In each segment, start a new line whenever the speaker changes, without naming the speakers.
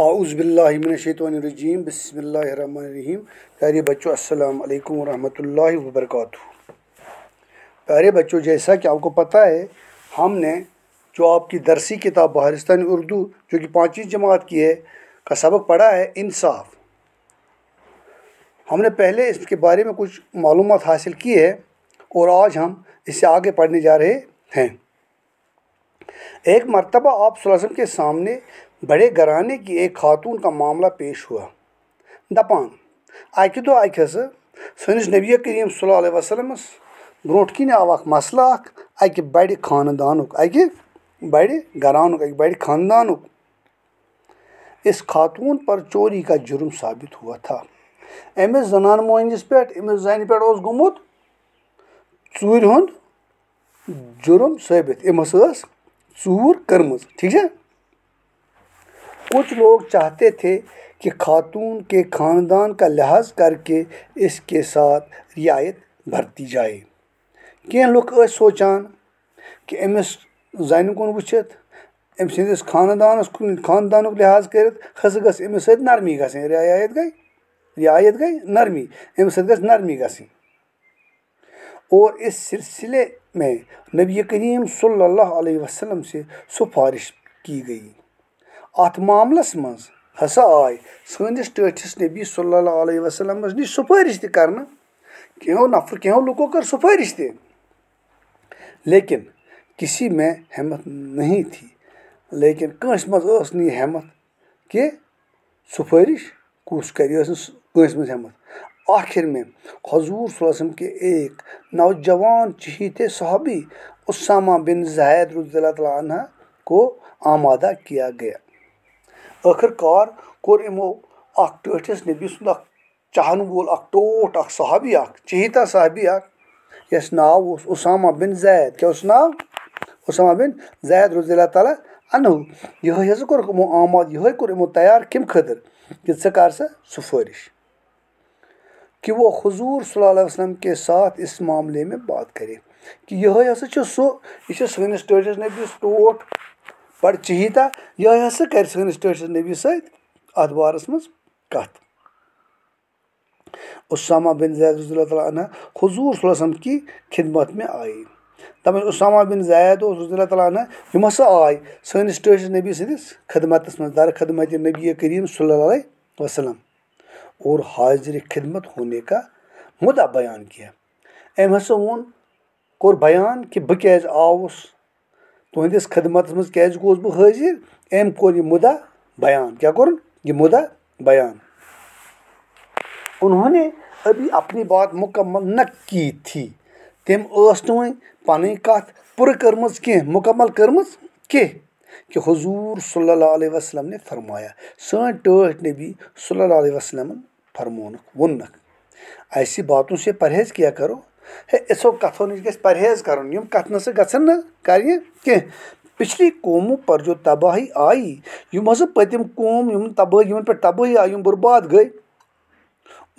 आउज़बिल्लिमिनशैतरजीम बसमीम प्यारे बच्चों अस्सलाम वालेकुम रहमतुल्लाहि व प्यारे बच्चों जैसा कि आपको पता है हमने जो आपकी दरसी किताब बहारिस्तान उर्दू जो कि पाँचवीं जमात की है का सबक पढ़ा है इंसाफ हमने पहले इसके बारे में कुछ मालूम हासिल की है और आज हम इसे आगे पढ़ने जा रहे हैं एक मरतबा आप के सामने बड़े घराने की एक खातून का मामला पेश हुआ दपान अक दो अकि सबी करीम सल वसलमस ब्रोट कन मसला मसल बड़े खानदान अक बड़े घरान बड़े खानदान इस खातून पर चोरी का जुर्म साबित हुआ था अमिस जनान मोहनिस पे अमिस जान पे गुमुत चूर हूँ जुर्म साबित अमस चूर कर्म ठीक है कुछ लोग चाहते थे कि खातून के ख़ानदान का लिहाज करके इसके साथ रियायत बरती जाए कह लुक सोचान कि अमिस जान कुन वुचित अम सदस खानदानस खानदान लिहाज कर नरमी गई रियायत गई रियायत गई नरमी अमिस नरमी गई और इस सिलसिले में नबी करीम सल्लल्लाहु अलैहि वसल्लम से सिफारिश की गई अत मामल मसा आय सदिस नबी सल वसलम नी सुफारिश त कर कहो नफर कहो लुको कर सुफारिश दे किसी में हमत नहीं थी लेकिन कंस मन हमत कि सुफारिश कुछ कर हमत आखिर में हजूर सलम के एक नौजवान चहीते सहबी उसामा बिन जहैद रजील को आमादा किया गया ٲخٕر کار کوٚر یِمو اَکھ ٹٲٹھِس نبی سُنٛد اَکھ چاہَن وول اَکھ ٹوٹھ اَکھ صحابی اَکھ چہیٖتا صحابی اکھ یَس ناو اوس اُسامہ بِن زید کیٛاہ اوس ناو اُسامہ بِن زید رضی اللہ تعالیٰ اَنہو یِہوٚے حظ کوٚرُکھ یِمو آماد یِہوٚے کوٚر یِمو تیار کَمہِ خٲطرٕ کہِ ژٕ کر سا سُفٲرِش کہِ وہ حضوٗر صلی اللہ علیہ وسلم کے ساتھ اِس معاملے میں بات کرے کہِ یِہوٚے ہَسا چھُ سُہ یہِ چھُ سٲنِس ٹٲٹھِس نبی یُس ٹوٹھ بڑٕ چہیٖتا یِہوٚے ہسا کَرِ سٲنِس ٹٲٹھِس نبی سۭتۍ اَتھ بارَس منٛز کَتھ اُسامہ بِن زید رضی اللہ تعالیٰ عنہ حضوٗر صلی وسلم کی خدمت مےٚ آیہِ دَپان اُسامہ بِن زید اوس رضی اللہ تعالیٰ عنہ یِم ہَسا آے سٲنِس ٹٲٹھِس نبی سٕنٛدِس خدمَتَس منٛز در خدمتِ نبی کریٖم صلی اللہ علیہ وسلم اور حاضِرِ خدمت ہونے کا مُدعا بیان کیا أمۍ ہَسا ووٚن کوٚر بیان کہِ بہٕ کیٛازِ آوُس तुंदिस खदमत मज क्या गोस बह हाजिर अम कोर यह मुदा बयान क्या कौन यह मुदा बयान उन्होंने अभी अपनी बात मुकम्मल न की थी तम न पन कत पुर कर्म कह मुकम्मल कर्म कह कि हजूर सल्ला वसलम ने फरमाया सन टठ नबी सल्ला वसलम फरमोनक वोनक ऐसी बातों से परहेज किया करो ہے یژھو کَتھو نِش گژھِ پرہیز کَرُن یِم کَتھٕ نَسا گژھن نہٕ کَرنہِ کینٛہہ پِچھلی قومو پَرزیو تباہی آیہِ یِم ہَسا پٔتِم قوم یِم تبٲہی یِمَن پٮ۪ٹھ تبٲہی آیہِ یِم بُرباد گٔے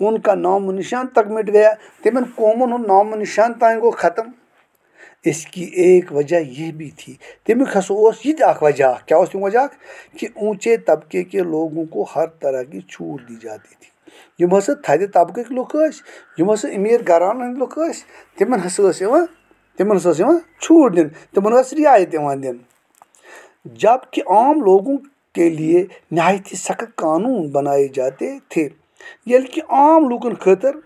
उन का नाम निशान तक मिट गया तिमन कौमन हूँ नाम निशान तक गो ख़त्म इसकी एक वजह यह भी थी तमिक हस ये वजह क्या उस वजह कि ऊंचे तबके के लोगों को हर तरह की छूट दी जाती थी یِم ہسا تھدِ طبقٕکۍ لُکھ ٲسۍ یِم ہسا أمیٖر گران ہٕنٛدۍ لُکھ ٲسۍ تِمن ہسا ٲس یِوان تِمن ہسا ٲس یِوان چھوٗٹ دِنہٕ تِمن ٲس رِعایت یِوان دِنہٕ جب کہ عام لوگوں کے لیے نہایت ہی سخت قانوٗن بنایے جاتے تھے ییٚلہِ کہِ عام لُکن خٲطرٕ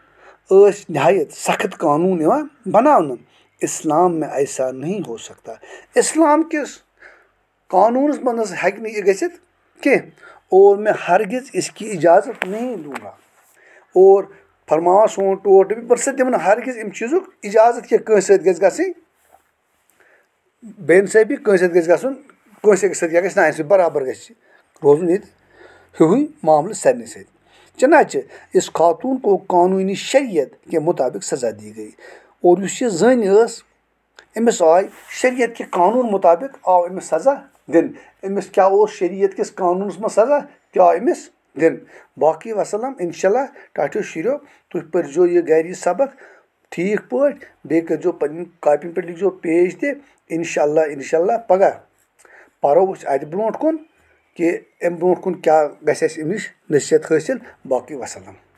ٲسۍ نہایت سخت قانوٗن یِوان بناونہٕ اِسلام مےٚ ایسا نہیں ہو سکتا اِسلام کِس قانوٗنَس منٛز ہسا ہیٚکہِ نہٕ یہِ گٔژھِتھ کینٛہہ और मैं हरगिज़ इसकी इजाज़त नहीं दूंगा और فرمان سون ٹوٹ ڈبی پر سہ دِمن ہرگز امہِ چیٖزُک اِجازت کہِ کٲنٛسہِ سۭتۍ گژھِ گژھٕنۍ بے اِنصٲفی کٲنٛسہِ سۭتۍ گژھِ گژھُن کٲنٛسہِ سۭتۍ یا گژھِ نہٕ سۭتۍ برابر گژھِ روزُن ییٚتہِ ہیُوُے معاملہٕ سارنٕے سۭتۍ چنانچہ اس خاتون کو قانوٗنی شریعت کہِ مُطابِق سزا دی گٔے اور یُس یہِ زٔنۍ ٲس أمِس آے شریعت کہِ قانوٗن مُطابِق آو أمِس سزا दिन अम्स क्या शरीत किस कानून मज सजा क्या अमस दिन बाकी वसलम इनशा टो शुरो तुम पर्जो यह गरी सबक ठीक पे करो पन पे लिखो पेज ते इनशा इनशा पगह पो अत ब्रोह कह अम ब्रोह कुन क्या गस नसीहत हासिल बाकी वसलम